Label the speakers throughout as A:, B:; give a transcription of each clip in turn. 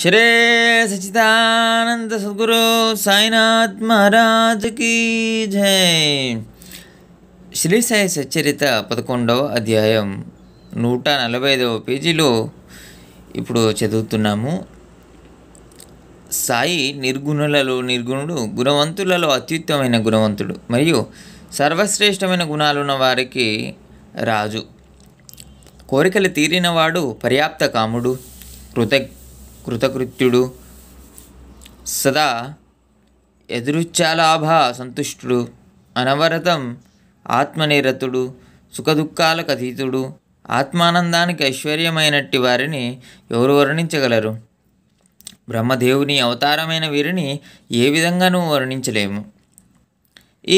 A: శ్రే సచిదానంద సద్గురు సాయినాథ్ మహారాజ్ కీ జై శ్రీ సాయి సచరిత పదకొండవ అధ్యాయం నూట నలభై ఐదవ పేజీలో ఇప్పుడు చదువుతున్నాము సాయి నిర్గుణులలో నిర్గుణుడు గుణవంతులలో అత్యుత్తమైన గుణవంతుడు మరియు సర్వశ్రేష్టమైన గుణాలున్న వారికి రాజు కోరికలు తీరినవాడు పర్యాప్త కాముడు కృతజ్ఞ కృతకృత్యుడు సదా ఎదురుచ్చాలాభ సంతుష్టుడు అనవరతం ఆత్మనిరతుడు సుఖదుఖాలకు అతీతుడు ఆత్మానందానికి ఐశ్వర్యమైనట్టి వారిని ఎవరు వర్ణించగలరు బ్రహ్మదేవుని అవతారమైన వీరిని ఏ విధంగానూ వర్ణించలేము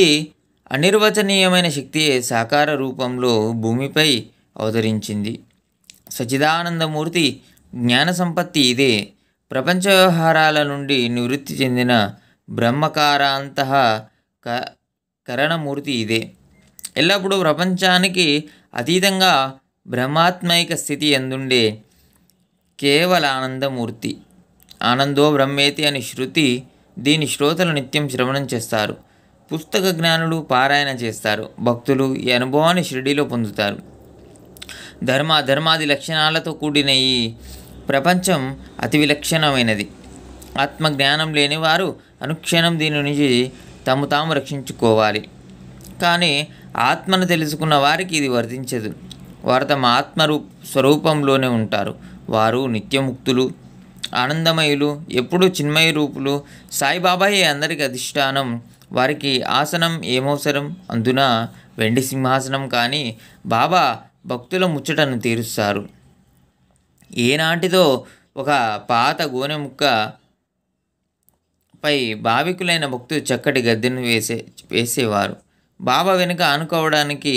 A: ఈ అనిర్వచనీయమైన శక్తియే సాకార రూపంలో భూమిపై అవతరించింది సచిదానందమూర్తి జ్ఞాన సంపత్తి ఇదే ప్రపంచ వ్యవహారాల నుండి నివృత్తి చెందిన బ్రహ్మకారాంత క కరణమూర్తి ఇదే ఎల్లప్పుడూ ప్రపంచానికి అతీతంగా బ్రహ్మాత్మైక స్థితి ఎందుండే కేవల ఆనందమూర్తి ఆనందో బ్రహ్మేతి అని శృతి దీని శ్రోతలు నిత్యం శ్రవణం చేస్తారు పుస్తక జ్ఞానులు పారాయణ చేస్తారు భక్తులు ఈ అనుభవాన్ని షిరిడీలో పొందుతారు ధర్మ ధర్మాది లక్షణాలతో కూడిన ఈ ప్రపంచం అతి విలక్షణమైనది ఆత్మజ్ఞానం లేని వారు అనుక్షణం దీని నుంచి తాము తాము రక్షించుకోవాలి కానీ ఆత్మను తెలుసుకున్న వారికి ఇది వర్తించదు వారు తమ ఆత్మరూ స్వరూపంలోనే ఉంటారు వారు నిత్యముక్తులు ఆనందమయులు ఎప్పుడూ చిన్మయ రూపులు సాయిబాబాయే అందరికి అధిష్టానం వారికి ఆసనం ఏమవసరం అందున వెండి సింహాసనం కానీ బాబా భక్తుల ముచ్చటను తీరుస్తారు ఏనాటిదో ఒక పాత గోనె ముక్క పై భావికులైన భక్తులు చక్కటి గద్దెను వేసే వేసేవారు బాబా వెనుక ఆనుకోవడానికి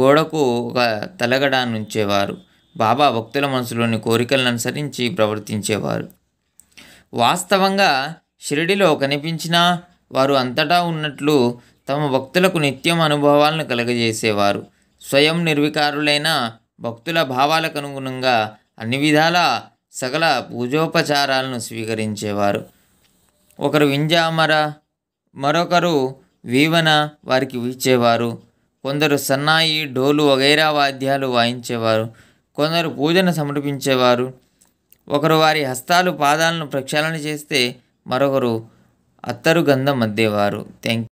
A: గోడకు ఒక తలగడాన్ని ఉంచేవారు బాబా భక్తుల మనసులోని కోరికలను అనుసరించి ప్రవర్తించేవారు వాస్తవంగా షిరిడిలో కనిపించిన వారు అంతటా ఉన్నట్లు తమ భక్తులకు నిత్యం అనుభవాలను కలగజేసేవారు స్వయం నిర్వికారులైన భక్తుల భావాలకు అనుగుణంగా అన్ని విధాల సకల పూజోపచారాలను స్వీకరించేవారు ఒకరు వింజామర మరొకరు వీవన వారికి ఇచ్చేవారు కొందరు సన్నాయి డోలు వగైరా వాద్యాలు వాయించేవారు కొందరు పూజను సమర్పించేవారు ఒకరు వారి హస్తాలు పాదాలను ప్రక్షాళన చేస్తే మరొకరు అత్తరు గంధం అద్దేవారు థ్యాంక్